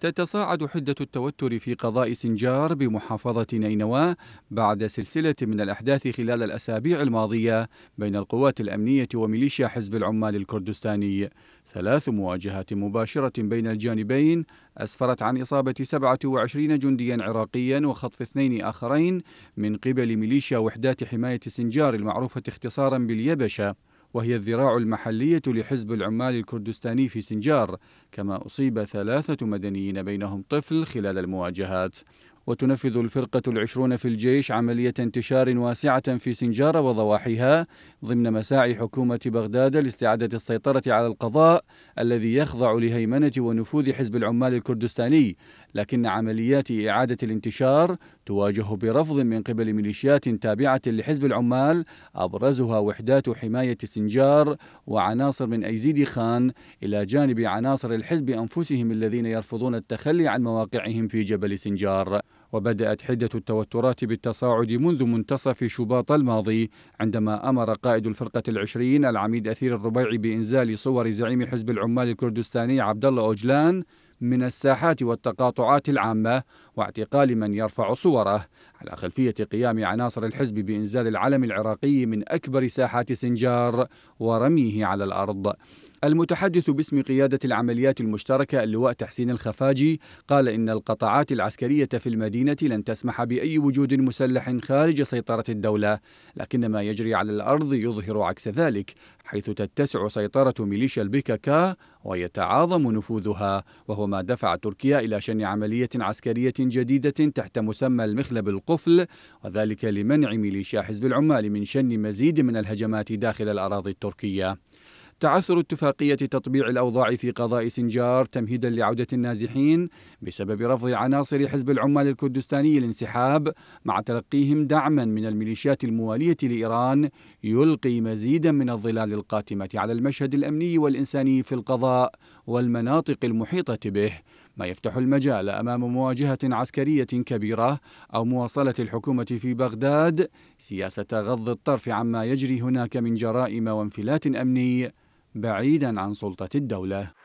تتصاعد حدة التوتر في قضاء سنجار بمحافظة نينوى بعد سلسلة من الأحداث خلال الأسابيع الماضية بين القوات الأمنية وميليشيا حزب العمال الكردستاني ثلاث مواجهات مباشرة بين الجانبين أسفرت عن إصابة 27 جنديا عراقيا وخطف اثنين آخرين من قبل ميليشيا وحدات حماية سنجار المعروفة اختصارا باليبشة وهي الذراع المحلية لحزب العمال الكردستاني في سنجار كما أصيب ثلاثة مدنيين بينهم طفل خلال المواجهات وتنفذ الفرقة العشرون في الجيش عملية انتشار واسعة في سنجار وضواحيها ضمن مساعي حكومة بغداد لاستعادة السيطرة على القضاء الذي يخضع لهيمنة ونفوذ حزب العمال الكردستاني لكن عمليات إعادة الانتشار تواجه برفض من قبل ميليشيات تابعة لحزب العمال أبرزها وحدات حماية سنجار وعناصر من أيزيد خان إلى جانب عناصر الحزب أنفسهم الذين يرفضون التخلي عن مواقعهم في جبل سنجار وبدأت حدة التوترات بالتصاعد منذ منتصف شباط الماضي عندما أمر قائد الفرقة العشرين العميد أثير الربيعي بإنزال صور زعيم حزب العمال الكردستاني عبد الله أوجلان من الساحات والتقاطعات العامة واعتقال من يرفع صوره على خلفية قيام عناصر الحزب بإنزال العلم العراقي من أكبر ساحات سنجار ورميه على الأرض المتحدث باسم قيادة العمليات المشتركة اللواء تحسين الخفاجي قال إن القطاعات العسكرية في المدينة لن تسمح بأي وجود مسلح خارج سيطرة الدولة لكن ما يجري على الأرض يظهر عكس ذلك حيث تتسع سيطرة ميليشيا البيكاكا ويتعاظم نفوذها وهو ما دفع تركيا إلى شن عملية عسكرية جديدة تحت مسمى المخلب القفل وذلك لمنع ميليشيا حزب العمال من شن مزيد من الهجمات داخل الأراضي التركية تعثر اتفاقية تطبيع الأوضاع في قضاء سنجار تمهيدا لعودة النازحين بسبب رفض عناصر حزب العمال الكردستاني الانسحاب مع تلقيهم دعما من الميليشيات الموالية لإيران يلقي مزيدا من الظلال القاتمة على المشهد الأمني والإنساني في القضاء والمناطق المحيطة به ما يفتح المجال أمام مواجهة عسكرية كبيرة أو مواصلة الحكومة في بغداد سياسة غض الطرف عما يجري هناك من جرائم وانفلات أمني بعيدا عن سلطة الدولة